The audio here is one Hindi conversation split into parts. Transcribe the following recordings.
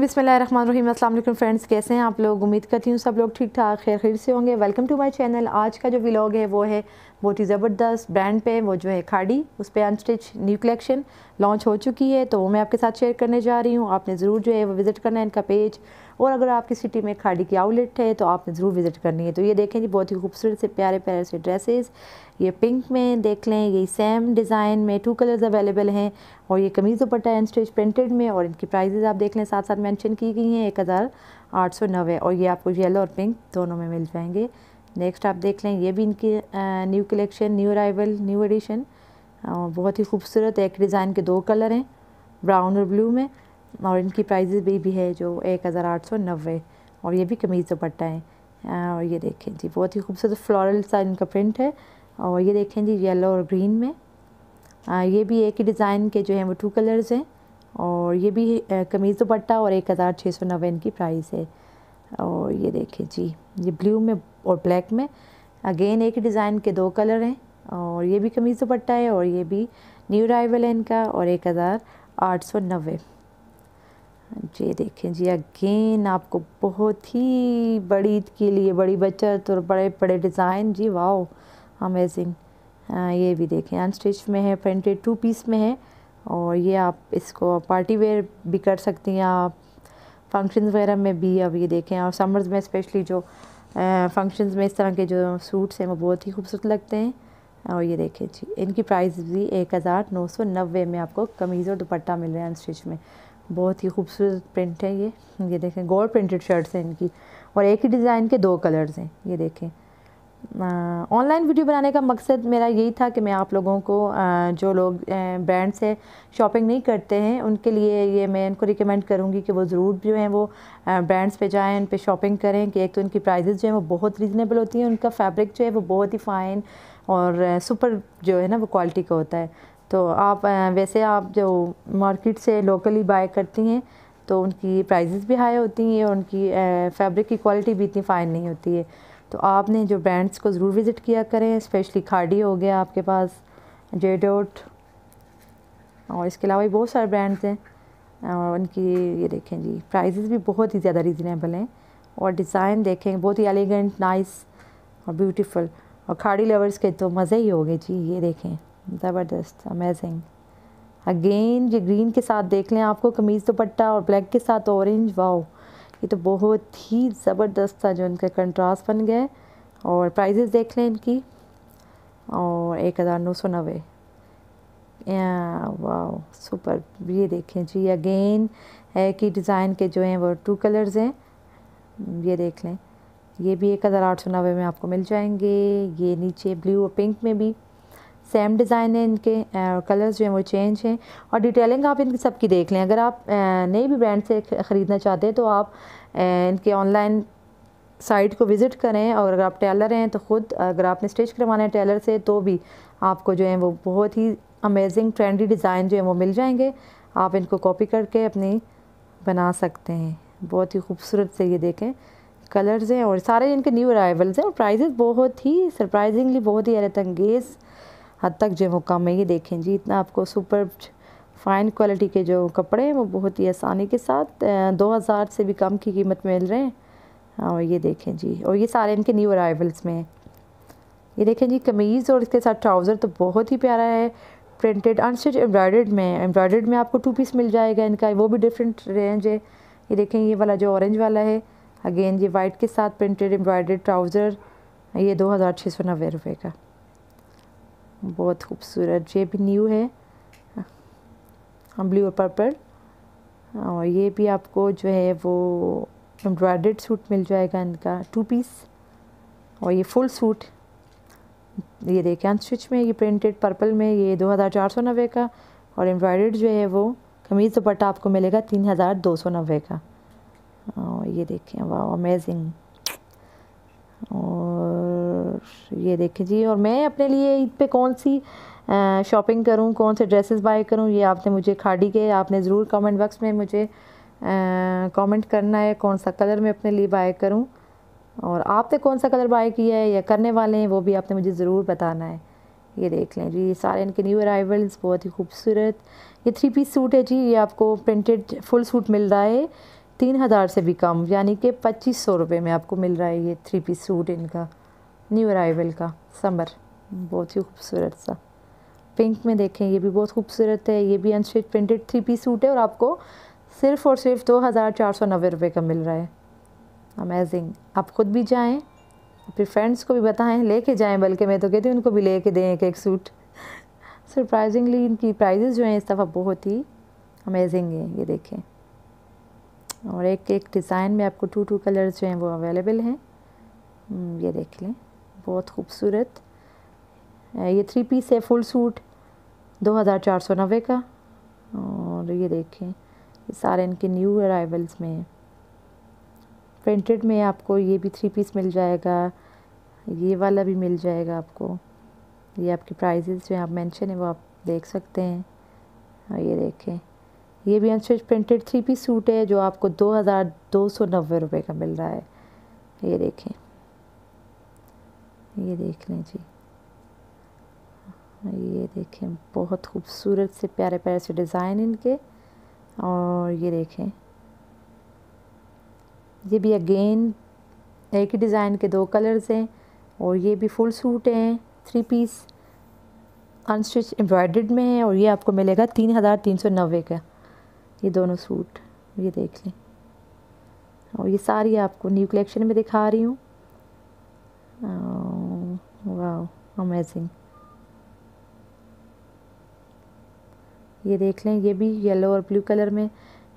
बिसमीम फ्रेंड्स कैसे हैं आप लोग उम्मीद करती हूँ सब लोग ठीक ठाक खैर खैर से होंगे वेलकम टू माय चैनल आज का जो व्लॉग है वो है बहुत तो ही ज़बरदस्त ब्रांड पे वो जो है खाड़ी उस पर अनस्टिच न्यू कलेक्शन लॉन्च हो चुकी है तो वो मैं आपके साथ शेयर करने जा रही हूँ आपने ज़रूर जो है वो विज़िट करना है इनका पेज और अगर आपकी सिटी में खाड़ी की आउटलेट है तो आपने ज़रूर विज़िट करनी है तो ये देखें जी बहुत ही खूबसूरत से प्यारे प्यारे से ड्रेसेस ये पिंक में देख लें ये सेम डिज़ाइन में टू कलर्स अवेलेबल हैं और ये कमीज़ दुपट्टा एंड स्टेज प्रिंटेड में और इनकी प्राइजेज़ आप देख लें साथ साथ मैंशन की गई हैं एक हज़ार आठ सौ और ये आपको येलो और पिंक दोनों में मिल जाएंगे नेक्स्ट आप देख लें ये भी इनकी new collection new arrival new edition बहुत ही खूबसूरत एक डिज़ाइन के दो कलर हैं ब्राउन और ब्लू में और इनकी प्राइजेज़ भी, भी है जो एक हज़ार आठ सौ नब्बे और ये भी कमीज़ दुपट्टा है और ये देखें जी बहुत ही खूबसूरत फ्लोरल सा इनका प्रिंट है और ये देखें जी येलो और ग्रीन में आ, ये भी एक ही डिज़ाइन के जो हैं वो टू कलर्स हैं और ये भी कमीज़ दुपट्टा और एक हज़ार छः सौ नब्बे इनकी प्राइस है और ये देखें जी ये ब्लू में और ब्लैक में अगेन एक ही डिज़ाइन के दो कलर हैं और ये भी कमीज़ दुपट्टा है और ये भी न्यू अराइवल है इनका और एक हज़ार आठ सौ नब्बे जी देखें जी अगेन आपको बहुत ही बड़ी ईद के लिए बड़ी बचत और बड़े बड़े डिज़ाइन जी वाओ अमेजिंग ये भी देखें अनस्टिच में है प्रिंटेड टू पीस में है और ये आप इसको पार्टी वेयर भी कर सकती हैं आप फंक्शन वगैरह में भी अब ये देखें और समर्स में स्पेशली जो फंक्शंस में इस तरह के जो सूट्स हैं वो बहुत ही खूबसूरत लगते हैं और ये देखें जी इनकी प्राइस भी एक हज़ार नौ सौ नब्बे में आपको कमीज़ और दुपट्टा मिल रहा है अनस्टिच में बहुत ही खूबसूरत प्रिंट है ये ये देखें गोल्ड प्रिंटेड शर्ट्स हैं इनकी और एक ही डिज़ाइन के दो कलर्स हैं ये देखें ऑनलाइन वीडियो बनाने का मकसद मेरा यही था कि मैं आप लोगों को आ, जो लोग ब्रांड से शॉपिंग नहीं करते हैं उनके लिए ये मैं इनको रिकमेंड करूँगी कि वो ज़रूर जो हैं वो ब्रांड्स पे जाएं उन पर शॉपिंग करें कि एक तो इनकी प्राइजेज जो हैं वो बहुत रीज़नेबल होती हैं उनका फैब्रिक जो है वो बहुत ही फ़ाइन और सुपर जो है ना वो क्वालिटी का होता है तो आप वैसे आप जो मार्केट से लोकली बाय करती हैं तो उनकी प्राइजेस भी हाई होती हैं और उनकी फैब्रिक की क्वालिटी भी इतनी फ़ाइन नहीं होती है तो आपने जो ब्रांड्स को ज़रूर विज़िट किया करें स्पेशली खाडी हो गया आपके पास जेडोट और इसके अलावा भी बहुत सारे ब्रांड्स हैं और उनकी ये देखें जी प्राइजेस भी बहुत ही ज़्यादा रिजनेबल हैं और डिज़ाइन देखें बहुत ही एलिगेंट नाइस और ब्यूटीफुल और खाड़ी लवर्स के तो मज़े ही हो गए जी ये देखें ज़बरदस्त अमेजिंग अगेन ये ग्रीन के साथ देख लें आपको कमीज़ दुपट्टा और ब्लैक के साथ ऑरेंज वाओ ये तो बहुत ही ज़बरदस्त था जो इनका कंट्रास्ट बन गए और प्राइजेस देख लें इनकी और एक हज़ार नौ सौ नबे वाओ सुपर ये देखें जी अगेन है कि डिज़ाइन के जो हैं वो टू कलर्स हैं ये देख लें ये भी एक हज़ार आठ सौ नबे में आपको मिल जाएंगे ये नीचे ब्लू और पिंक में भी सेम डिज़ाइन है इनके और कलर्स जो हैं वो चेंज हैं और डिटेलिंग आप इन सब की देख लें अगर आप नई भी ब्रांड से ख़रीदना चाहते हैं तो आप इनके ऑनलाइन साइट को विज़िट करें और अगर आप टेलर हैं तो ख़ुद अगर आपने स्टिच करवाना है टेलर से तो भी आपको जो है वो बहुत ही अमेजिंग ट्रेंडी डिज़ाइन जो है वो मिल जाएंगे आप इनको कॉपी करके अपनी बना सकते हैं बहुत ही खूबसूरत से ये देखें कलर्स हैं और सारे इनके न्यू अराइवल्स हैं और प्राइजेस बहुत ही सरप्राइजिंगली बहुत ही हैरतंगेज़ अंगेज़ हद तक जो वो कम है ये देखें जी इतना आपको सुपर फ़ाइन क्वालिटी के जो कपड़े हैं वो बहुत ही आसानी के साथ दो हज़ार से भी कम की कीमत मिल रहे हैं हाँ, और ये देखें जी और ये सारे इनके न्यू अराइवल्स में हैं ये देखें जी कमीज़ और इसके साथ ट्राउज़र तो बहुत ही प्यारा है प्रिंटेड अनस्टिच एम्ब्रॉयडर्ड में एम्ब्रॉयडर्ड में आपको टू पीस मिल जाएगा इनका वो भी डिफरेंट रेंज है ये देखें ये वाला जो ऑरेंज वाला है अगेन ये वाइट के साथ प्रिंटेड एम्ब्रॉयडर्ड ट्राउज़र ये दो हज़ार छः सौ नब्बे रुपये का बहुत खूबसूरत ये भी न्यू है ब्लू और पर्पल और ये भी आपको जो है वो एम्ब्रॉयडर्ड सूट मिल जाएगा इनका टू पीस और ये फुल सूट ये देखें स्टिच में ये प्रिंटेड पर्पल में ये दो हज़ार चार सौ नब्बे का और एम्ब्रॉयडर्ड जो है वो कमीज़ दुपट्टा आपको मिलेगा तीन हज़ार दो सौ नब्बे का और ये देखें वाह अमेजिंग और ये देखें जी और मैं अपने लिए ईद पे कौन सी शॉपिंग करूँ कौन से ड्रेसेस बाय करूँ ये आपने मुझे खाड़ी के आपने ज़रूर कमेंट बॉक्स में मुझे कमेंट करना है कौन सा कलर मैं अपने लिए बाय करूँ और आपने कौन सा कलर बाय किया है या करने वाले हैं वो भी आपने मुझे ज़रूर बताना है ये देख लें जी सारे इनके न्यू अराइवल्स बहुत ही खूबसूरत ये थ्री पीस सूट है जी ये आपको प्रिंटेड फुल सूट मिल रहा है तीन हज़ार से भी कम यानी कि पच्चीस सौ रुपये में आपको मिल रहा है ये थ्री पीस सूट इनका न्यू अराइवल का समर बहुत ही खूबसूरत सा पिंक में देखें ये भी बहुत खूबसूरत है ये भी unstitch printed three piece suit है और आपको सिर्फ और सिर्फ दो हज़ार चार सौ नब्बे रुपये का मिल रहा है अमेजिंग आप ख़ुद भी जाएँ अपने फ्रेंड्स को भी बताएं लेके जाएं बल्कि मैं तो कहती हूँ उनको भी लेके दें एक एक सूट सरप्राइजिंगली इनकी प्राइजेज़ जो हैं इस दफ़ा बहुत ही अमेजिंग है ये देखें और एक एक डिज़ाइन में आपको टू टू कलर्स जो हैं वो अवेलेबल हैं हम्म, ये देख लें बहुत खूबसूरत ये थ्री पीस है फुल सूट दो हज़ार चार सौ नबे का और ये देखें ये सारे इनके न्यू अराइवल्स में प्रिंटेड में आपको ये भी थ्री पीस मिल जाएगा ये वाला भी मिल जाएगा आपको ये आपके प्राइजेस जो आप मेंशन है वो आप देख सकते हैं और ये देखें ये भी unstitch printed three piece suit है जो आपको दो हज़ार दो सौ नब्बे रुपये का मिल रहा है ये देखें ये देख लें जी हाँ, ये देखें बहुत खूबसूरत से प्यारे प्यारे से डिज़ाइन इनके और ये देखें ये भी अगेन एक ही डिज़ाइन के दो कलर्स हैं और ये भी फुल सूट हैं थ्री पीस अनस्टिच एम्ब्रॉयड में है और ये आपको मिलेगा तीन हज़ार तीन सौ नब्बे का ये दोनों सूट ये देख लें और ये सारी आपको न्यू कलेक्शन में दिखा रही हूँ Oh, वाह अमेजिंग ये देख लें ये भी येलो और ब्लू कलर में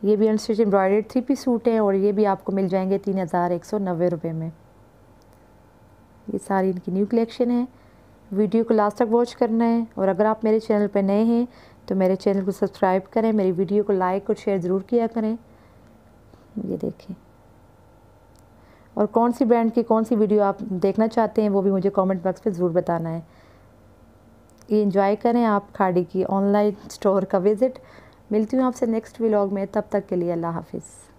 ये भी unstitch embroidered three piece suit हैं और ये भी आपको मिल जाएंगे तीन हज़ार एक सौ नब्बे रुपये में ये सारी इनकी न्यू कलेक्शन है वीडियो को लास्ट तक वॉच करना है और अगर आप मेरे चैनल पर नए हैं तो मेरे चैनल को सब्सक्राइब करें मेरी वीडियो को लाइक और शेयर ज़रूर किया करें ये देखें और कौन सी ब्रांड की कौन सी वीडियो आप देखना चाहते हैं वो भी मुझे कमेंट बॉक्स पे ज़रूर बताना है ये इन्जॉय करें आप खाड़ी की ऑनलाइन स्टोर का विज़िट मिलती हूँ आपसे नेक्स्ट व्लॉग में तब तक के लिए अल्लाह हाफिज़